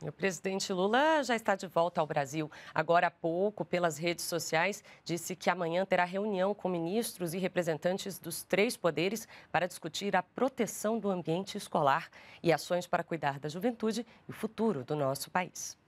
O presidente Lula já está de volta ao Brasil. Agora há pouco, pelas redes sociais, disse que amanhã terá reunião com ministros e representantes dos três poderes para discutir a proteção do ambiente escolar e ações para cuidar da juventude e o futuro do nosso país.